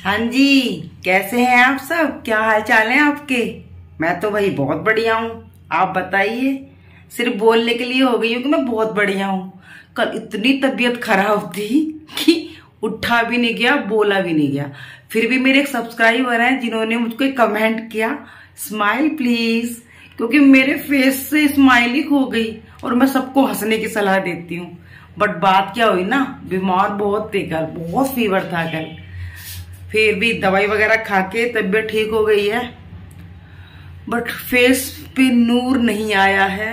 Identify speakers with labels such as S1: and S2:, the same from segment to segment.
S1: हाँ जी कैसे हैं आप सब क्या हाल चाल है आपके मैं तो भाई बहुत बढ़िया हूँ आप बताइए सिर्फ बोलने के लिए हो गई हूँ कि मैं बहुत बढ़िया हूँ कल इतनी तबीयत खराब थी कि उठा भी नहीं गया बोला भी नहीं गया फिर भी मेरे एक सब्सक्राइबर हैं जिन्होंने मुझको एक कमेंट किया स्माइल प्लीज क्योंकि मेरे फेस से स्माइल ही हो गई और मैं सबको हंसने की सलाह देती हूँ बट बात क्या हुई ना बीमार बहुत थे कल बहुत फीवर था कल फिर भी दवाई वगैरह खा के तबीयत ठीक हो गई है बट फेस पे नूर नहीं आया है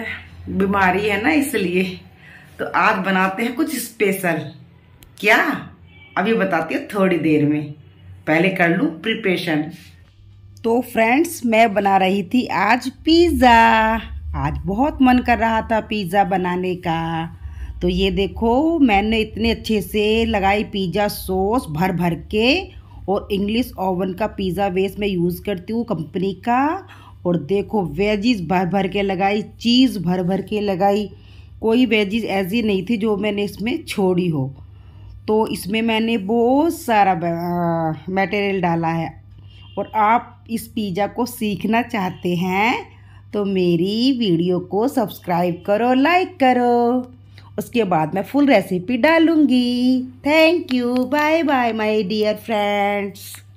S1: बीमारी है ना इसलिए तो आज बनाते हैं कुछ स्पेशल क्या अभी बताती हूँ थोड़ी देर में पहले कर लूँ प्रिपरेशन तो फ्रेंड्स मैं बना रही थी आज पिज़्ज़ा आज बहुत मन कर रहा था पिज़्ज़ा बनाने का तो ये देखो मैंने इतने अच्छे से लगाई पिज़्ज़ा सॉस भर भर के और इंग्लिश ओवन का पिज़्ज़ा बेस मैं यूज़ करती हूँ कंपनी का और देखो वेजीज भर भर के लगाई चीज़ भर भर के लगाई कोई वेजीज ऐसी नहीं थी जो मैंने इसमें छोड़ी हो तो इसमें मैंने बहुत सारा मटेरियल डाला है और आप इस पिज़्ज़ा को सीखना चाहते हैं तो मेरी वीडियो को सब्सक्राइब करो लाइक करो उसके बाद मैं फुल रेसिपी डालूँगी thank you bye bye my dear friends